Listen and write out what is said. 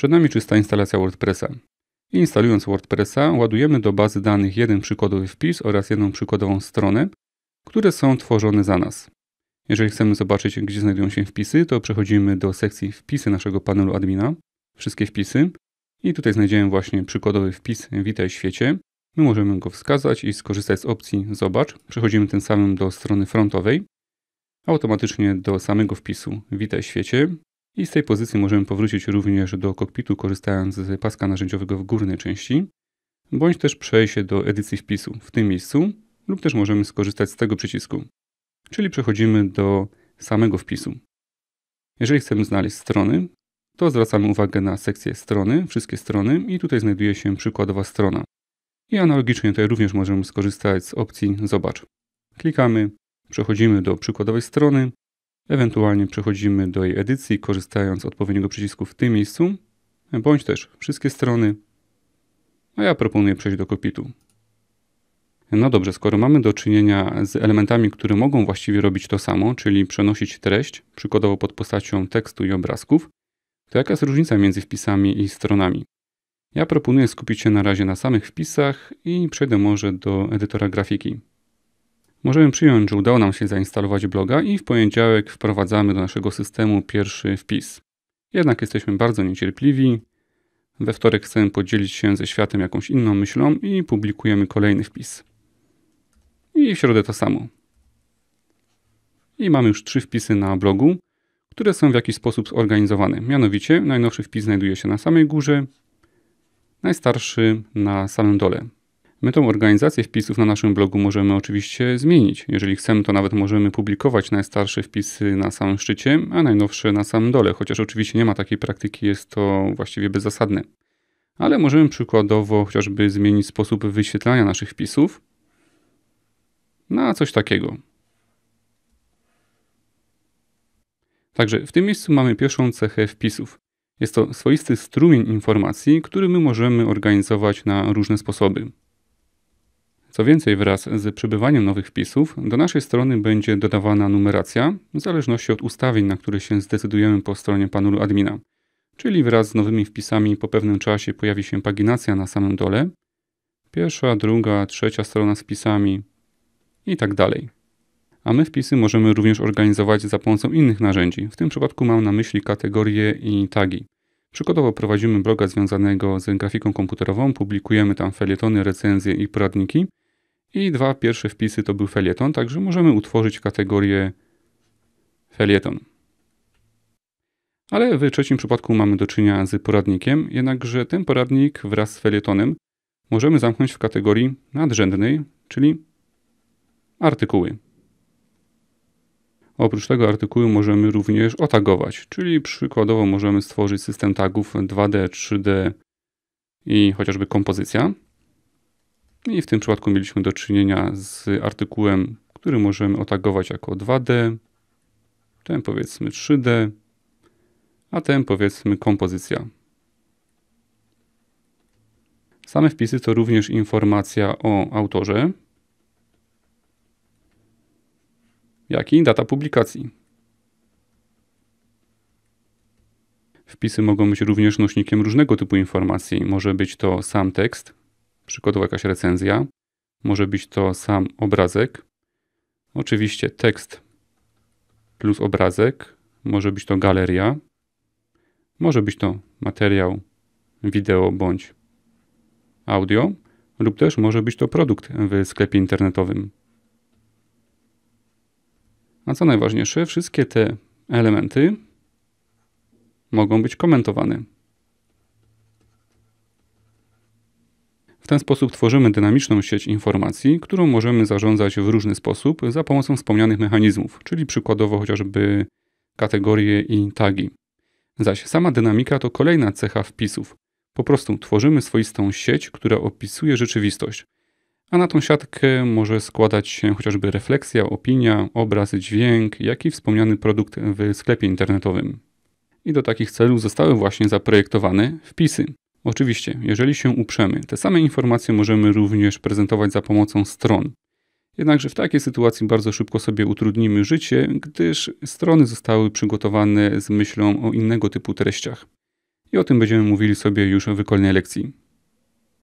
Przed nami czysta instalacja WordPressa. Instalując WordPressa, ładujemy do bazy danych jeden przykładowy wpis oraz jedną przykładową stronę, które są tworzone za nas. Jeżeli chcemy zobaczyć, gdzie znajdują się wpisy, to przechodzimy do sekcji Wpisy naszego panelu admina, wszystkie wpisy, i tutaj znajdziemy właśnie przykładowy wpis Witaj świecie. My możemy go wskazać i skorzystać z opcji Zobacz. Przechodzimy tym samym do strony frontowej, automatycznie do samego wpisu Witaj świecie. I z tej pozycji możemy powrócić również do kokpitu, korzystając z paska narzędziowego w górnej części, bądź też przejść się do edycji wpisu w tym miejscu, lub też możemy skorzystać z tego przycisku. Czyli przechodzimy do samego wpisu. Jeżeli chcemy znaleźć strony, to zwracamy uwagę na sekcję strony, wszystkie strony i tutaj znajduje się przykładowa strona. I analogicznie tutaj również możemy skorzystać z opcji Zobacz. Klikamy, przechodzimy do przykładowej strony Ewentualnie przechodzimy do jej edycji, korzystając z odpowiedniego przycisku w tym miejscu, bądź też wszystkie strony, a no ja proponuję przejść do kopitu. No dobrze, skoro mamy do czynienia z elementami, które mogą właściwie robić to samo, czyli przenosić treść, przykładowo pod postacią tekstu i obrazków, to jaka jest różnica między wpisami i stronami? Ja proponuję skupić się na razie na samych wpisach i przejdę może do edytora grafiki. Możemy przyjąć, że udało nam się zainstalować bloga i w poniedziałek wprowadzamy do naszego systemu pierwszy wpis. Jednak jesteśmy bardzo niecierpliwi. We wtorek chcemy podzielić się ze światem jakąś inną myślą i publikujemy kolejny wpis. I w środę to samo. I mamy już trzy wpisy na blogu, które są w jakiś sposób zorganizowane. Mianowicie najnowszy wpis znajduje się na samej górze, najstarszy na samym dole. My tą organizację wpisów na naszym blogu możemy oczywiście zmienić. Jeżeli chcemy, to nawet możemy publikować najstarsze wpisy na samym szczycie, a najnowsze na samym dole, chociaż oczywiście nie ma takiej praktyki, jest to właściwie bezzasadne. Ale możemy przykładowo chociażby zmienić sposób wyświetlania naszych wpisów na coś takiego. Także w tym miejscu mamy pierwszą cechę wpisów. Jest to swoisty strumień informacji, który my możemy organizować na różne sposoby. Co więcej, wraz z przybywaniem nowych wpisów do naszej strony będzie dodawana numeracja w zależności od ustawień, na które się zdecydujemy po stronie panelu admina. Czyli wraz z nowymi wpisami po pewnym czasie pojawi się paginacja na samym dole, pierwsza, druga, trzecia strona z wpisami i tak dalej. A my wpisy możemy również organizować za pomocą innych narzędzi. W tym przypadku mam na myśli kategorie i tagi. Przykładowo prowadzimy bloga związanego z grafiką komputerową, publikujemy tam felietony, recenzje i poradniki. I dwa pierwsze wpisy to był felieton, także możemy utworzyć kategorię felieton. Ale w trzecim przypadku mamy do czynienia z poradnikiem, jednakże ten poradnik wraz z felietonem możemy zamknąć w kategorii nadrzędnej, czyli artykuły. Oprócz tego artykułu możemy również otagować, czyli przykładowo możemy stworzyć system tagów 2D, 3D i chociażby kompozycja. I w tym przypadku mieliśmy do czynienia z artykułem, który możemy otagować jako 2D, ten powiedzmy 3D, a ten powiedzmy kompozycja. Same wpisy to również informacja o autorze, jak i data publikacji. Wpisy mogą być również nośnikiem różnego typu informacji. Może być to sam tekst, przykładowo jakaś recenzja, może być to sam obrazek. Oczywiście tekst plus obrazek, może być to galeria, może być to materiał wideo bądź audio, lub też może być to produkt w sklepie internetowym. A co najważniejsze, wszystkie te elementy mogą być komentowane. W ten sposób tworzymy dynamiczną sieć informacji, którą możemy zarządzać w różny sposób za pomocą wspomnianych mechanizmów, czyli przykładowo chociażby kategorie i tagi. Zaś sama dynamika to kolejna cecha wpisów. Po prostu tworzymy swoistą sieć, która opisuje rzeczywistość, a na tą siatkę może składać się chociażby refleksja, opinia, obraz, dźwięk, jak i wspomniany produkt w sklepie internetowym. I do takich celów zostały właśnie zaprojektowane wpisy. Oczywiście, jeżeli się uprzemy, te same informacje możemy również prezentować za pomocą stron. Jednakże w takiej sytuacji bardzo szybko sobie utrudnimy życie, gdyż strony zostały przygotowane z myślą o innego typu treściach. I o tym będziemy mówili sobie już w kolejnej lekcji.